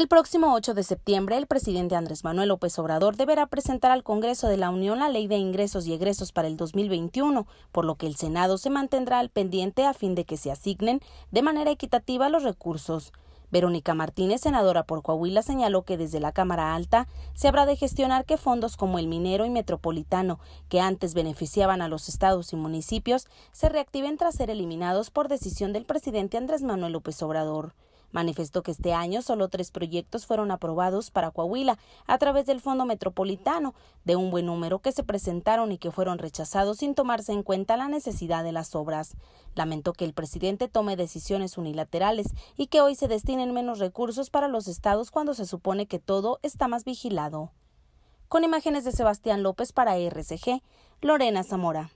El próximo 8 de septiembre, el presidente Andrés Manuel López Obrador deberá presentar al Congreso de la Unión la Ley de Ingresos y Egresos para el 2021, por lo que el Senado se mantendrá al pendiente a fin de que se asignen de manera equitativa los recursos. Verónica Martínez, senadora por Coahuila, señaló que desde la Cámara Alta se habrá de gestionar que fondos como el minero y metropolitano, que antes beneficiaban a los estados y municipios, se reactiven tras ser eliminados por decisión del presidente Andrés Manuel López Obrador. Manifestó que este año solo tres proyectos fueron aprobados para Coahuila a través del Fondo Metropolitano, de un buen número que se presentaron y que fueron rechazados sin tomarse en cuenta la necesidad de las obras. Lamentó que el presidente tome decisiones unilaterales y que hoy se destinen menos recursos para los estados cuando se supone que todo está más vigilado. Con imágenes de Sebastián López para RCG, Lorena Zamora.